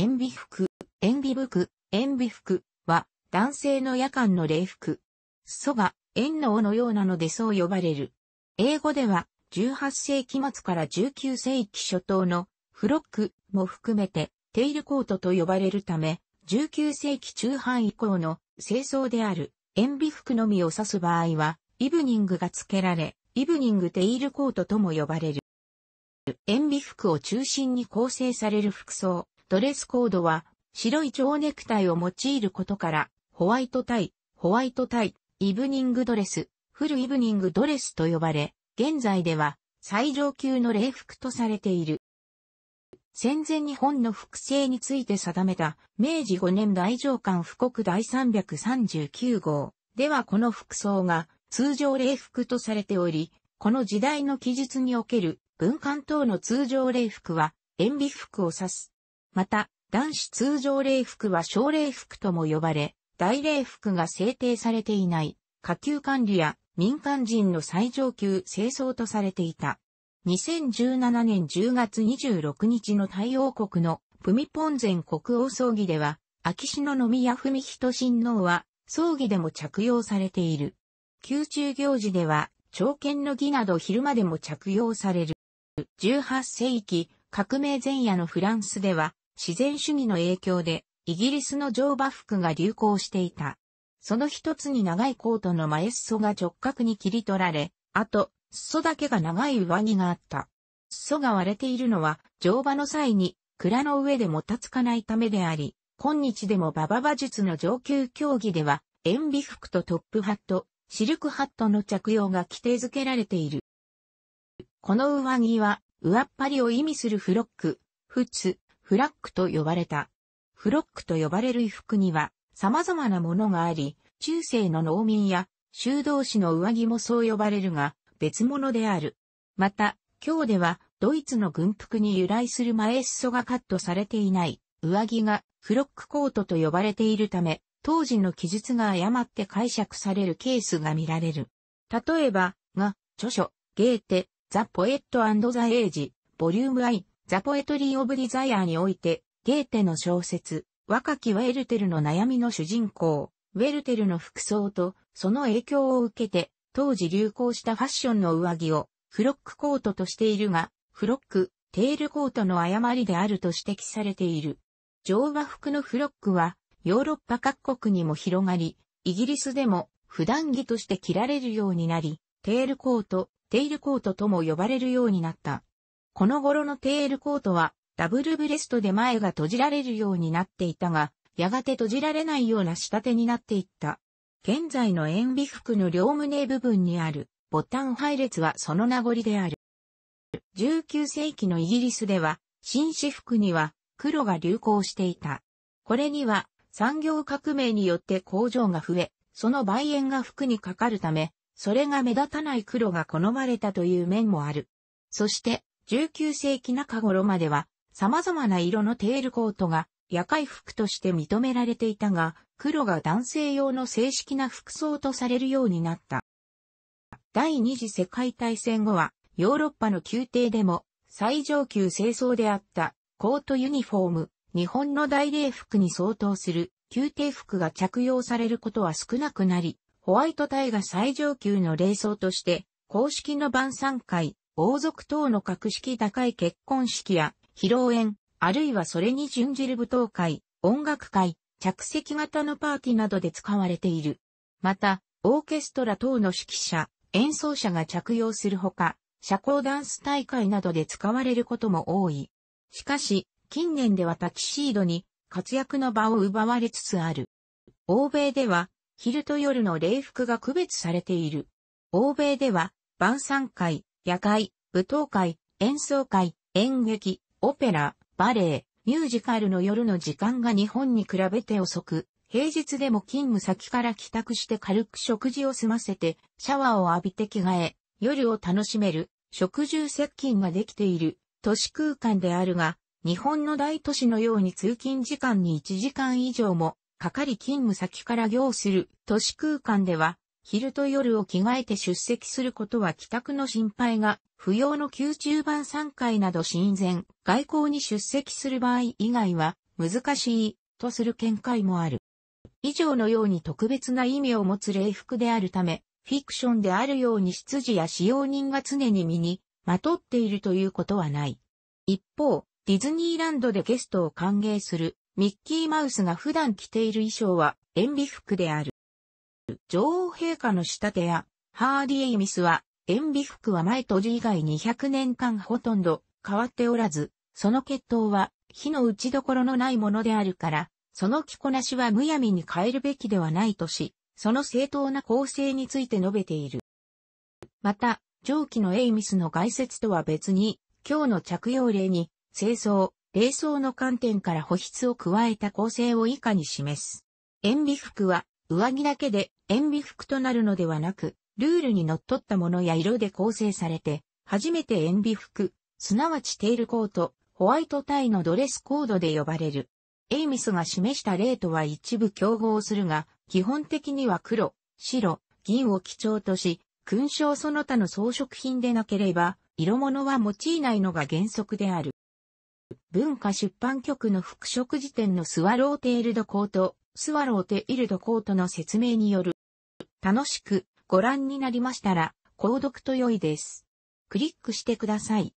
塩美服、塩美服、塩美服は男性の夜間の礼服。祖が縁の尾のようなのでそう呼ばれる。英語では18世紀末から19世紀初頭のフロックも含めてテイルコートと呼ばれるため、19世紀中半以降の清掃である塩美服のみを指す場合は、イブニングが付けられ、イブニングテイルコートとも呼ばれる。塩美服を中心に構成される服装ドレスコードは、白い蝶ネクタイを用いることから、ホワイトタイ、ホワイトタイ、イブニングドレス、フルイブニングドレスと呼ばれ、現在では最上級の礼服とされている。戦前日本の複製について定めた明治5年大上官布告第339号ではこの服装が通常礼服とされており、この時代の記述における文官等の通常礼服は塩ビ服を指すまた、男子通常礼服は小礼服とも呼ばれ、大礼服が制定されていない、下級管理や民間人の最上級清掃とされていた。2017年10月26日の太陽国のプミポン前国王葬儀では、秋篠宮文仁親王は葬儀でも着用されている。宮中行事では、朝見の儀など昼間でも着用される。18世紀、革命前夜のフランスでは、自然主義の影響で、イギリスの乗馬服が流行していた。その一つに長いコートの前裾が直角に切り取られ、あと、裾だけが長い上着があった。裾が割れているのは、乗馬の際に、蔵の上でもたつかないためであり、今日でも馬場馬術の上級競技では、塩ビ服とトップハット、シルクハットの着用が規定づけられている。この上着は、上っ張りを意味するフロック、フツ、フラックと呼ばれた。フロックと呼ばれる衣服には様々なものがあり、中世の農民や修道士の上着もそう呼ばれるが別物である。また、今日ではドイツの軍服に由来する前裾がカットされていない上着がフロックコートと呼ばれているため、当時の記述が誤って解釈されるケースが見られる。例えば、が、著書、ゲーテ、ザ・ポエット・ザ・エイジ、ボリュームアイ、ザポエトリー・オブ・ディザイアにおいて、ゲーテの小説、若きウェルテルの悩みの主人公、ウェルテルの服装と、その影響を受けて、当時流行したファッションの上着を、フロックコートとしているが、フロック、テールコートの誤りであると指摘されている。上和服のフロックは、ヨーロッパ各国にも広がり、イギリスでも、普段着として着られるようになり、テールコート、テールコートとも呼ばれるようになった。この頃のテールコートは、ダブルブレストで前が閉じられるようになっていたが、やがて閉じられないような仕立てになっていった。現在の塩尾服の両胸部分にあるボタン配列はその名残である。19世紀のイギリスでは、紳士服には黒が流行していた。これには産業革命によって工場が増え、その倍円が服にかかるため、それが目立たない黒が好まれたという面もある。そして、19世紀中頃までは様々な色のテールコートが夜会服として認められていたが、黒が男性用の正式な服装とされるようになった。第二次世界大戦後は、ヨーロッパの宮廷でも最上級清掃であったコートユニフォーム、日本の大礼服に相当する宮廷服が着用されることは少なくなり、ホワイトタイが最上級の礼装として、公式の晩餐会、王族等の格式高い結婚式や、披露宴、あるいはそれに準じる舞踏会、音楽会、着席型のパーティーなどで使われている。また、オーケストラ等の指揮者、演奏者が着用するほか、社交ダンス大会などで使われることも多い。しかし、近年ではタキシードに活躍の場を奪われつつある。欧米では、昼と夜の礼服が区別されている。欧米では、晩餐会、野外、舞踏会、演奏会、演劇、オペラ、バレエ、ミュージカルの夜の時間が日本に比べて遅く、平日でも勤務先から帰宅して軽く食事を済ませて、シャワーを浴びて着替え、夜を楽しめる、食住接近ができている、都市空間であるが、日本の大都市のように通勤時間に1時間以上も、かかり勤務先から行する都市空間では、昼と夜を着替えて出席することは帰宅の心配が、不要の宮中版参会など親善、外交に出席する場合以外は難しい、とする見解もある。以上のように特別な意味を持つ礼服であるため、フィクションであるように執事や使用人が常に身にまとっているということはない。一方、ディズニーランドでゲストを歓迎するミッキーマウスが普段着ている衣装は塩ビ服である。女王陛下の仕立てや、ハーディエイミスは、塩ビ服は前と時以外200年間ほとんど変わっておらず、その血統は火の打ちどころのないものであるから、その着こなしはむやみに変えるべきではないとし、その正当な構成について述べている。また、上記のエイミスの概説とは別に、今日の着用例に、清掃、冷装の観点から保湿を加えた構成を以下に示す。塩ビ服は、上着だけで塩味服となるのではなく、ルールにのっとったものや色で構成されて、初めて塩味服、すなわちテールコート、ホワイトタイのドレスコードで呼ばれる。エイミスが示した例とは一部競合するが、基本的には黒、白、銀を基調とし、勲章その他の装飾品でなければ、色物は用いないのが原則である。文化出版局の服飾辞典のスワローテールドコート、スワローテイルドコートの説明による。楽しくご覧になりましたら、購読と良いです。クリックしてください。